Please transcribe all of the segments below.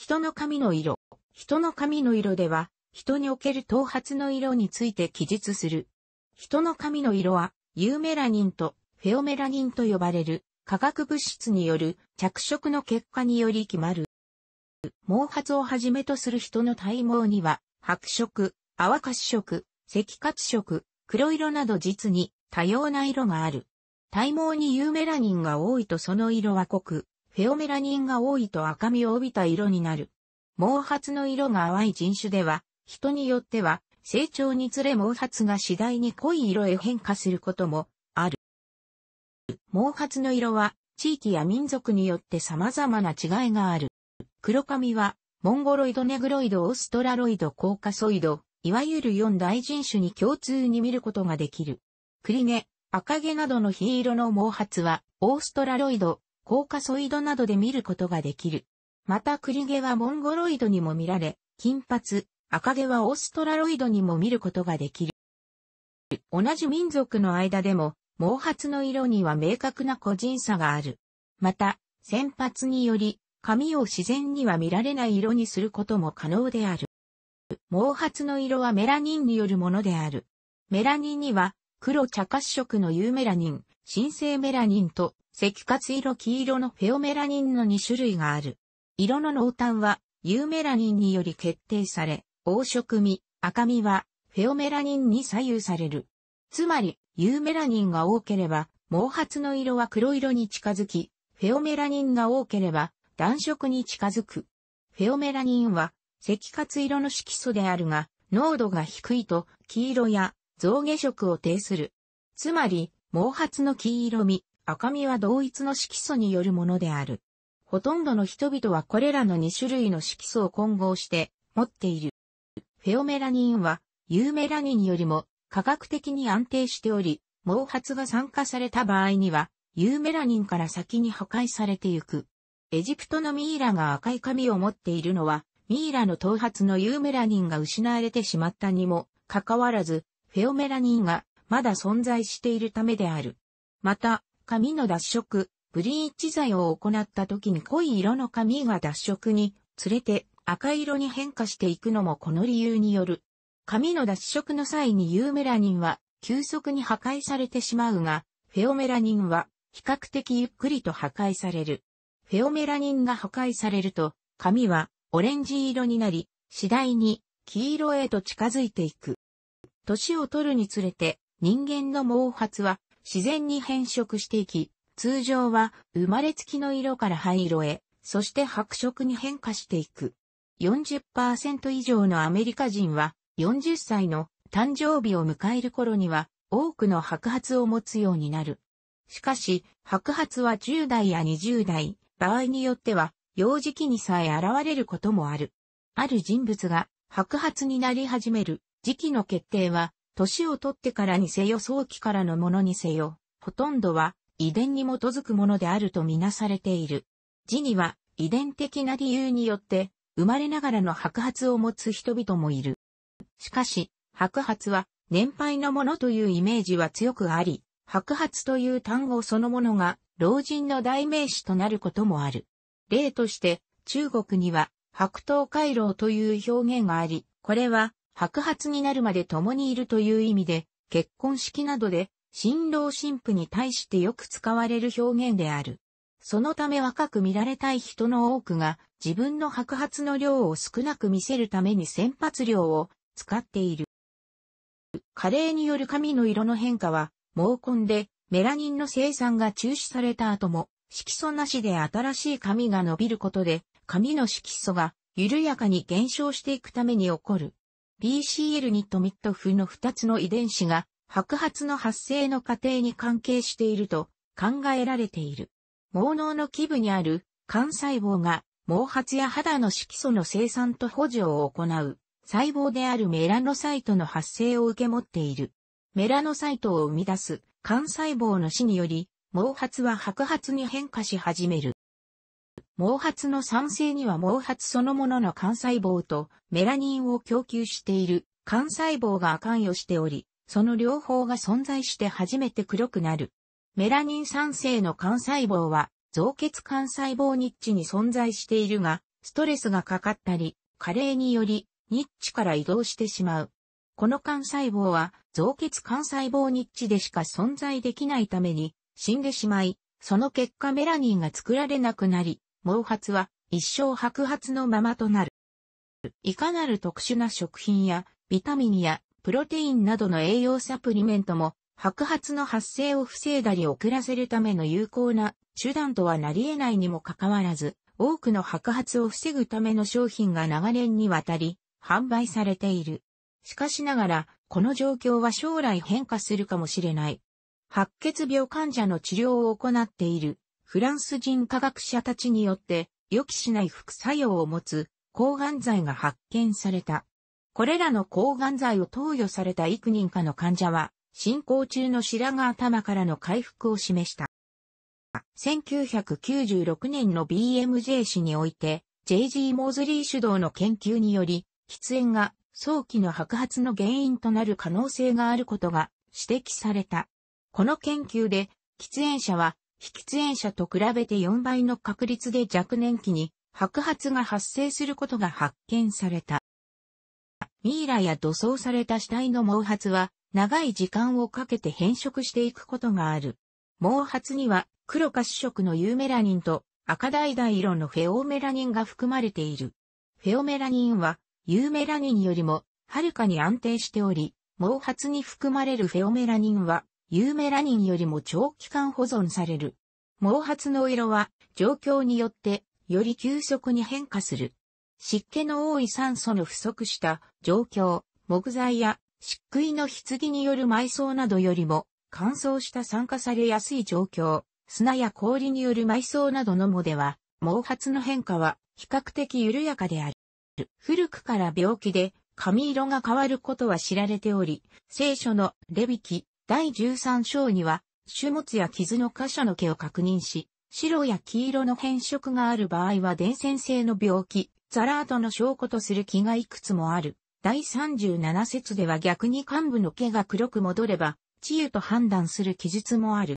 人の髪の色。人の髪の色では、人における頭髪の色について記述する。人の髪の色は、ユーメラニンとフェオメラニンと呼ばれる化学物質による着色の結果により決まる。毛髪をはじめとする人の体毛には、白色、泡褐色、赤褐色、黒色など実に多様な色がある。体毛にユーメラニンが多いとその色は濃く、フェオメラニンが多いと赤みを帯びた色になる。毛髪の色が淡い人種では、人によっては、成長につれ毛髪が次第に濃い色へ変化することもある。毛髪の色は、地域や民族によって様々な違いがある。黒髪は、モンゴロイドネグロイドオーストラロイドコーカソイド、いわゆる4大人種に共通に見ることができる。クリネ、赤毛などの火色の毛髪は、オーストラロイド、コーカソイドなどで見ることができる。また栗毛はモンゴロイドにも見られ、金髪、赤毛はオーストラロイドにも見ることができる。同じ民族の間でも、毛髪の色には明確な個人差がある。また、先発により、髪を自然には見られない色にすることも可能である。毛髪の色はメラニンによるものである。メラニンには、黒茶褐色のユーメラニン、新生メラニンと赤活色黄色のフェオメラニンの2種類がある。色の濃淡は、ユーメラニンにより決定され、黄色味、赤みは、フェオメラニンに左右される。つまり、ユーメラニンが多ければ、毛髪の色は黒色に近づき、フェオメラニンが多ければ、暖色に近づく。フェオメラニンは、赤活色の色素であるが、濃度が低いと、黄色や、象牙色を呈する。つまり、毛髪の黄色み、赤みは同一の色素によるものである。ほとんどの人々はこれらの2種類の色素を混合して持っている。フェオメラニンはユーメラニンよりも科学的に安定しており、毛髪が酸化された場合にはユーメラニンから先に破壊されてゆく。エジプトのミイラが赤い髪を持っているのは、ミイラの頭髪のユーメラニンが失われてしまったにもかかわらず、フェオメラニンがまだ存在しているためである。また、髪の脱色、ブリーチ剤を行った時に濃い色の髪が脱色につれて赤色に変化していくのもこの理由による。髪の脱色の際にユーメラニンは急速に破壊されてしまうが、フェオメラニンは比較的ゆっくりと破壊される。フェオメラニンが破壊されると、髪はオレンジ色になり、次第に黄色へと近づいていく。年を取るにつれて人間の毛髪は自然に変色していき、通常は生まれつきの色から灰色へ、そして白色に変化していく。40%以上のアメリカ人は40歳の誕生日を迎える頃には多くの白髪を持つようになる。しかし、白髪は10代や20代、場合によっては、幼児期にさえ現れることもある。ある人物が白髪になり始める時期の決定は、年をとってからにせよ早期からのものにせよ、ほとんどは遺伝に基づくものであるとみなされている。字には遺伝的な理由によって生まれながらの白髪を持つ人々もいる。しかし、白髪は年配のものというイメージは強くあり、白髪という単語そのものが老人の代名詞となることもある。例として、中国には白頭回廊という表現があり、これは白髪になるまで共にいるという意味で、結婚式などで、新郎新婦に対してよく使われる表現である。そのため若く見られたい人の多くが自分の白髪の量を少なく見せるために先発量を使っている。加齢による髪の色の変化は毛根でメラニンの生産が中止された後も色素なしで新しい髪が伸びることで髪の色素が緩やかに減少していくために起こる。BCL2 とミット風の2つの遺伝子が白髪の発生の過程に関係していると考えられている。毛脳の基部にある幹細胞が毛髪や肌の色素の生産と補助を行う細胞であるメラノサイトの発生を受け持っている。メラノサイトを生み出す幹細胞の死により毛髪は白髪に変化し始める。毛髪の酸性には毛髪そのものの幹細胞とメラニンを供給している幹細胞が関与しており、その両方が存在して初めて黒くなる。メラニン酸性の幹細胞は造血幹細胞ニッチに存在しているが、ストレスがかかったり、加齢によりニッチから移動してしまう。この幹細胞は造血幹細胞ニッチでしか存在できないために死んでしまい、その結果メラニンが作られなくなり、毛髪は一生白髪のままとなる。いかなる特殊な食品やビタミンやプロテインなどの栄養サプリメントも白髪の発生を防いだり遅らせるための有効な手段とはなり得ないにもかかわらず、多くの白髪を防ぐための商品が長年にわたり販売されている。しかしながら、この状況は将来変化するかもしれない。白血病患者の治療を行っているフランス人科学者たちによって予期しない副作用を持つ抗がん剤が発見された。これらの抗がん剤を投与された幾人かの患者は、進行中の白髪頭からの回復を示した。1996年の BMJ 誌において、JG モーズリー主導の研究により、喫煙が早期の白髪の原因となる可能性があることが指摘された。この研究で、喫煙者は喫煙者と比べて4倍の確率で若年期に白髪が発生することが発見された。ミイラや土葬された死体の毛髪は長い時間をかけて変色していくことがある。毛髪には黒か主色のユーメラニンと赤橙色のフェオメラニンが含まれている。フェオメラニンはユーメラニンよりもはるかに安定しており、毛髪に含まれるフェオメラニンは有メラニンよりも長期間保存される。毛髪の色は状況によってより急速に変化する。湿気の多い酸素の不足した状況、木材や漆喰の棺による埋葬などよりも乾燥した酸化されやすい状況、砂や氷による埋葬などのもでは、毛髪の変化は比較的緩やかである。古くから病気で髪色が変わることは知られており、聖書のレビキ第13章には、種物や傷の箇所の毛を確認し、白や黄色の変色がある場合は伝染性の病気、ザラートの証拠とする気がいくつもある。第37節では逆に幹部の毛が黒く戻れば、治癒と判断する記述もある。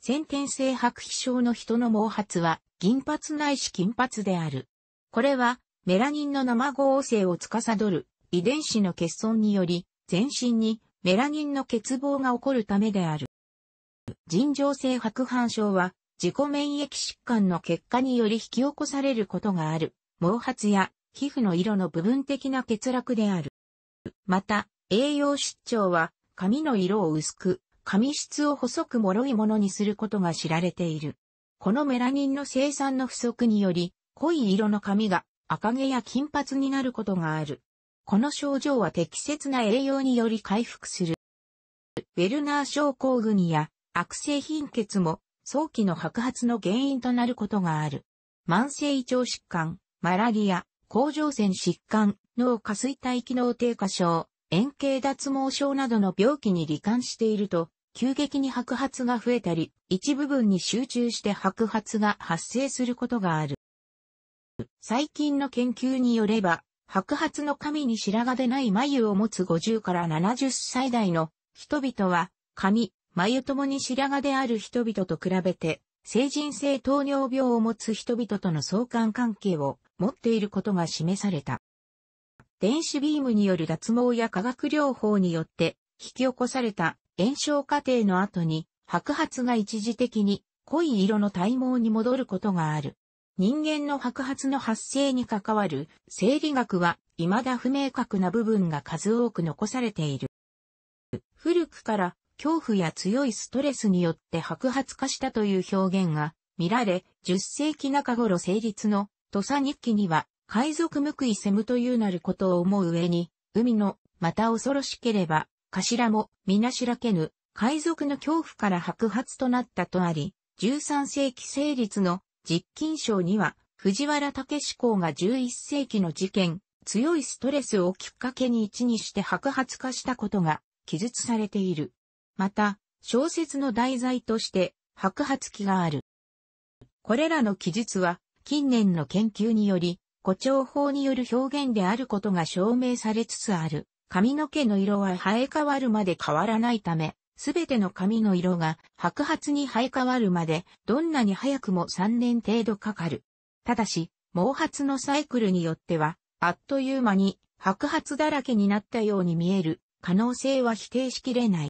先天性白皮症の人の毛髪は、銀髪ないし金髪である。これは、メラニンの生合成を司る遺伝子の欠損により、全身にメラニンの欠乏が起こるためである。尋常性白斑症は、自己免疫疾患の結果により引き起こされることがある、毛髪や皮膚の色の部分的な欠落である。また、栄養失調は、髪の色を薄く、髪質を細く脆いものにすることが知られている。このメラニンの生産の不足により、濃い色の髪が赤毛や金髪になることがある。この症状は適切な栄養により回復する。ウェルナー症候群や悪性貧血も早期の白髪の原因となることがある。慢性胃腸疾患、マラリア、甲状腺疾患、脳下垂体機能低下症、円形脱毛症などの病気に罹患していると、急激に白髪が増えたり、一部分に集中して白髪が発生することがある。最近の研究によれば、白髪の髪に白髪でない眉を持つ50から70歳代の人々は、髪、眉ともに白髪である人々と比べて、成人性糖尿病を持つ人々との相関関係を持っていることが示された。電子ビームによる脱毛や化学療法によって引き起こされた炎症過程の後に白髪が一時的に濃い色の体毛に戻ることがある。人間の白髪の発生に関わる生理学は未だ不明確な部分が数多く残されている。古くから恐怖や強いストレスによって白髪化したという表現が見られ、10世紀中頃成立の土佐日記には海賊報いせむというなることを思う上に、海のまた恐ろしければ頭もなしらけぬ海賊の恐怖から白髪となったとあり、13世紀成立の実金賞には、藤原武志公が11世紀の事件、強いストレスをきっかけに一にして白髪化したことが記述されている。また、小説の題材として白髪期がある。これらの記述は、近年の研究により、誇張法による表現であることが証明されつつある。髪の毛の色は生え変わるまで変わらないため、すべての髪の色が白髪に生え変わるまで、どんなに早くも3年程度かかる。ただし、毛髪のサイクルによっては、あっという間に白髪だらけになったように見える可能性は否定しきれない。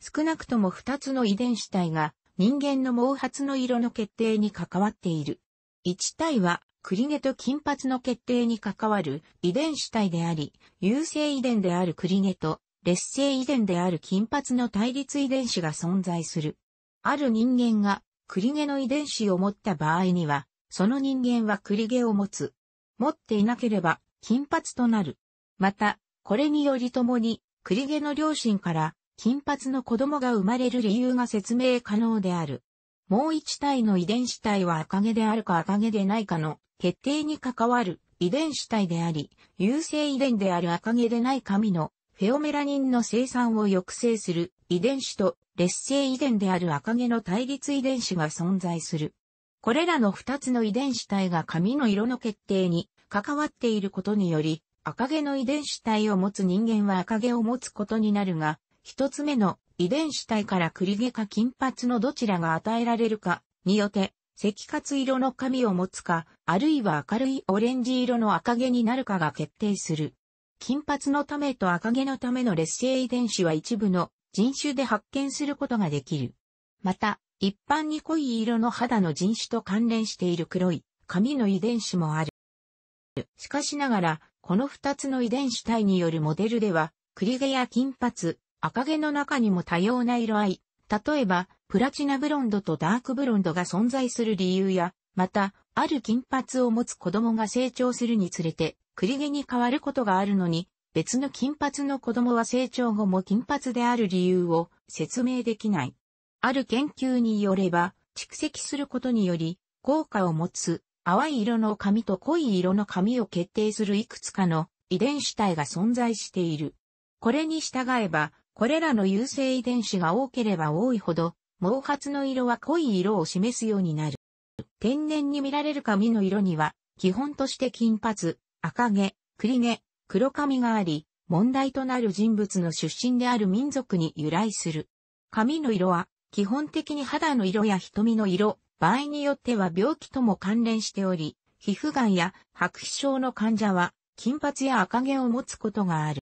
少なくとも2つの遺伝子体が人間の毛髪の色の決定に関わっている。1体は栗毛と金髪の決定に関わる遺伝子体であり、優性遺伝である栗毛と劣勢遺伝である金髪の対立遺伝子が存在する。ある人間が栗毛の遺伝子を持った場合には、その人間は栗毛を持つ。持っていなければ金髪となる。また、これによりともに、栗毛の両親から金髪の子供が生まれる理由が説明可能である。もう一体の遺伝子体は赤毛であるか赤毛でないかの決定に関わる遺伝子体であり、優性遺伝である赤毛でない神のフェオメラニンの生産を抑制する遺伝子と劣勢遺伝である赤毛の対立遺伝子が存在する。これらの2つの遺伝子体が髪の色の決定に関わっていることにより、赤毛の遺伝子体を持つ人間は赤毛を持つことになるが、一つ目の遺伝子体から栗毛か金髪のどちらが与えられるかによって、赤活色の髪を持つか、あるいは明るいオレンジ色の赤毛になるかが決定する。金髪のためと赤毛のための劣勢遺伝子は一部の人種で発見することができる。また、一般に濃い色の肌の人種と関連している黒い髪の遺伝子もある。しかしながら、この二つの遺伝子体によるモデルでは、栗毛や金髪、赤毛の中にも多様な色合い、例えば、プラチナブロンドとダークブロンドが存在する理由や、また、ある金髪を持つ子供が成長するにつれて、栗毛に変わることがあるのに、別の金髪の子供は成長後も金髪である理由を説明できない。ある研究によれば、蓄積することにより、効果を持つ淡い色の髪と濃い色の髪を決定するいくつかの遺伝子体が存在している。これに従えば、これらの優性遺伝子が多ければ多いほど、毛髪の色は濃い色を示すようになる。天然に見られる髪の色には、基本として金髪、赤毛、栗毛、黒髪があり、問題となる人物の出身である民族に由来する。髪の色は、基本的に肌の色や瞳の色、場合によっては病気とも関連しており、皮膚がんや白皮症の患者は、金髪や赤毛を持つことがある。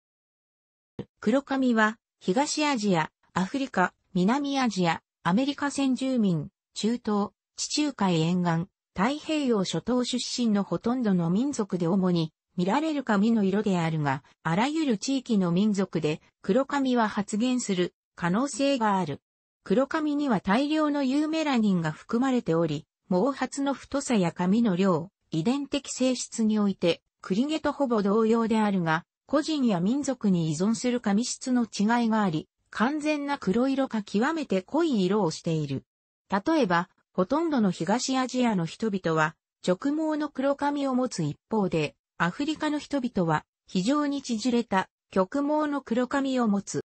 黒髪は、東アジア、アフリカ、南アジア、アメリカ先住民、中東、地中海沿岸、太平洋諸島出身のほとんどの民族で主に見られる髪の色であるが、あらゆる地域の民族で黒髪は発現する可能性がある。黒髪には大量のユーメラニンが含まれており、毛髪の太さや髪の量、遺伝的性質において、クリゲとほぼ同様であるが、個人や民族に依存する髪質の違いがあり、完全な黒色か極めて濃い色をしている。例えば、ほとんどの東アジアの人々は直毛の黒髪を持つ一方で、アフリカの人々は非常に縮れた極毛の黒髪を持つ。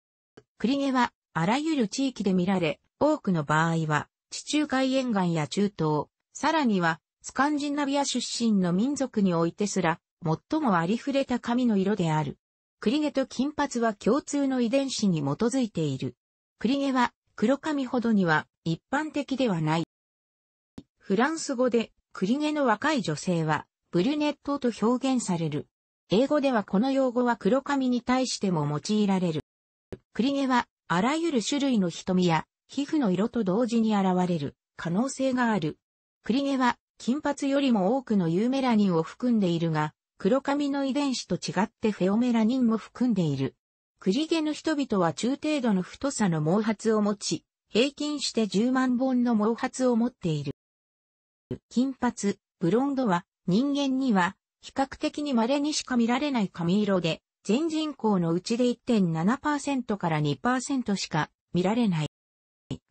クリゲはあらゆる地域で見られ、多くの場合は地中海沿岸や中東、さらにはスカンジナビア出身の民族においてすら、最もありふれた髪の色である。クリゲと金髪は共通の遺伝子に基づいている。クリゲは黒髪ほどには一般的ではない。フランス語で、クリゲの若い女性は、ブルネットと表現される。英語ではこの用語は黒髪に対しても用いられる。クリゲは、あらゆる種類の瞳や、皮膚の色と同時に現れる、可能性がある。クリゲは、金髪よりも多くのユーメラニンを含んでいるが、黒髪の遺伝子と違ってフェオメラニンも含んでいる。クリゲの人々は中程度の太さの毛髪を持ち、平均して10万本の毛髪を持っている。金髪、ブロンドは人間には比較的に稀にしか見られない髪色で、全人口のうちで1.7%から2%しか見られない。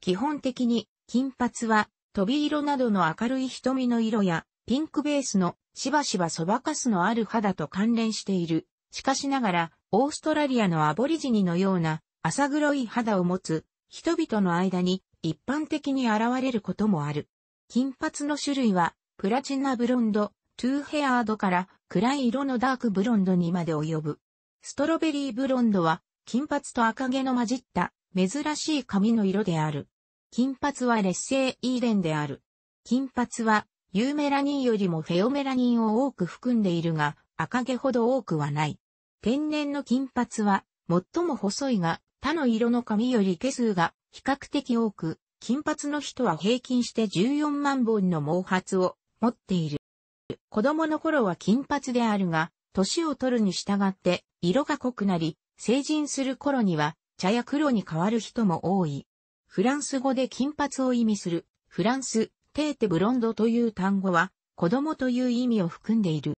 基本的に金髪は飛び色などの明るい瞳の色やピンクベースのしばしばそばかすのある肌と関連している。しかしながら、オーストラリアのアボリジニのような浅黒い肌を持つ人々の間に一般的に現れることもある。金髪の種類は、プラチナブロンド、トゥーヘアードから暗い色のダークブロンドにまで及ぶ。ストロベリーブロンドは、金髪と赤毛の混じった珍しい髪の色である。金髪は劣勢イーデンである。金髪は、ユーメラニンよりもフェオメラニンを多く含んでいるが、赤毛ほど多くはない。天然の金髪は、最も細いが、他の色の髪より毛数が比較的多く、金髪の人は平均して14万本の毛髪を持っている。子供の頃は金髪であるが、年を取るに従って色が濃くなり、成人する頃には茶や黒に変わる人も多い。フランス語で金髪を意味するフランス、テーテブロンドという単語は子供という意味を含んでいる。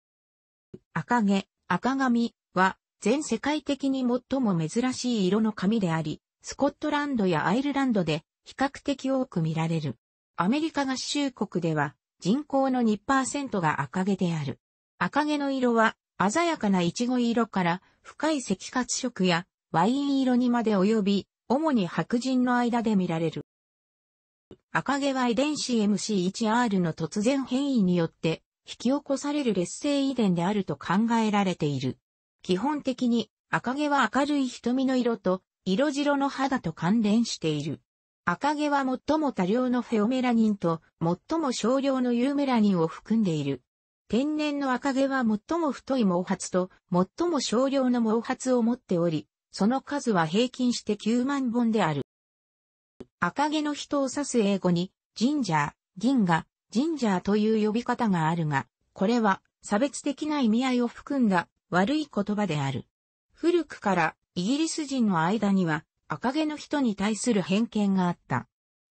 赤毛、赤髪は全世界的に最も珍しい色の髪であり、スコットランドやアイルランドで比較的多く見られる。アメリカ合衆国では人口の2%が赤毛である。赤毛の色は鮮やかなイチゴ色から深い赤褐色やワイン色にまで及び、主に白人の間で見られる。赤毛は遺伝子 MC1R の突然変異によって引き起こされる劣勢遺伝であると考えられている。基本的に赤毛は明るい瞳の色と色白の肌と関連している。赤毛は最も多量のフェオメラニンと最も少量のユーメラニンを含んでいる。天然の赤毛は最も太い毛髪と最も少量の毛髪を持っており、その数は平均して9万本である。赤毛の人を指す英語に、ジンジャー、銀河、ジンジャーという呼び方があるが、これは差別的な意味合いを含んだ悪い言葉である。古くからイギリス人の間には赤毛の人に対する偏見があった。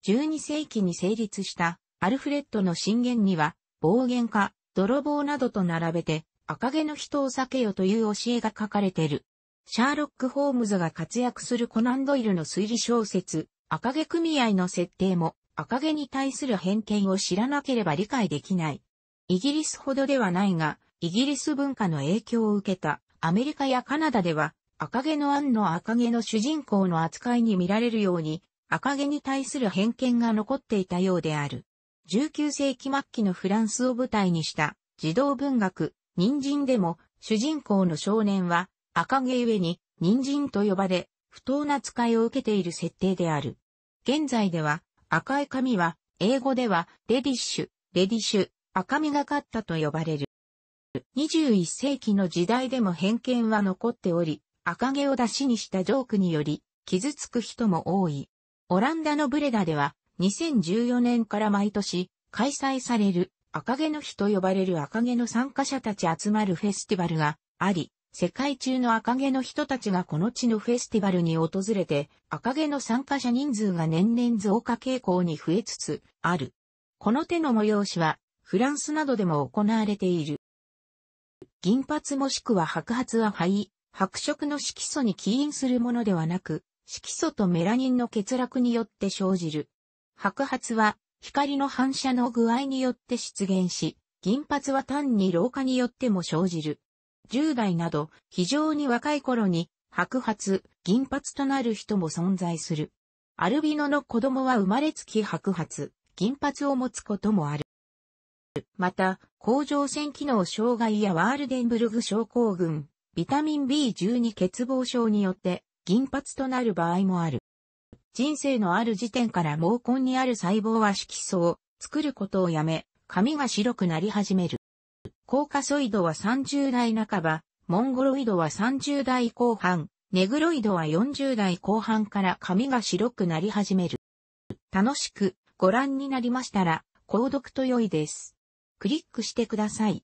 12世紀に成立したアルフレッドの進言には、暴言か、泥棒などと並べて、赤毛の人を避けよという教えが書かれている。シャーロック・ホームズが活躍するコナンドイルの推理小説、赤毛組合の設定も、赤毛に対する偏見を知らなければ理解できない。イギリスほどではないが、イギリス文化の影響を受けたアメリカやカナダでは、赤毛の案の赤毛の主人公の扱いに見られるように、赤毛に対する偏見が残っていたようである。19世紀末期のフランスを舞台にした児童文学、人参でも主人公の少年は赤毛ゆえに人参と呼ばれ不当な使いを受けている設定である。現在では赤い髪は英語ではレディッシュ、レディッシュ、赤みがかったと呼ばれる。21世紀の時代でも偏見は残っており、赤毛を出しにしたジョークにより、傷つく人も多い。オランダのブレダでは、2014年から毎年、開催される、赤毛の日と呼ばれる赤毛の参加者たち集まるフェスティバルがあり、世界中の赤毛の人たちがこの地のフェスティバルに訪れて、赤毛の参加者人数が年々増加傾向に増えつつある。この手の催しは、フランスなどでも行われている。銀髪もしくは白髪は灰白色の色素に起因するものではなく、色素とメラニンの欠落によって生じる。白髪は光の反射の具合によって出現し、銀髪は単に老化によっても生じる。10代など非常に若い頃に白髪、銀髪となる人も存在する。アルビノの子供は生まれつき白髪、銀髪を持つこともある。また、甲状腺機能障害やワールデンブルグ症候群、ビタミン B12 欠乏症によって銀髪となる場合もある。人生のある時点から毛根にある細胞は色素を作ることをやめ、髪が白くなり始める。コーカソイドは30代半ば、モンゴロイドは30代後半、ネグロイドは40代後半から髪が白くなり始める。楽しくご覧になりましたら、購読と良いです。クリックしてください。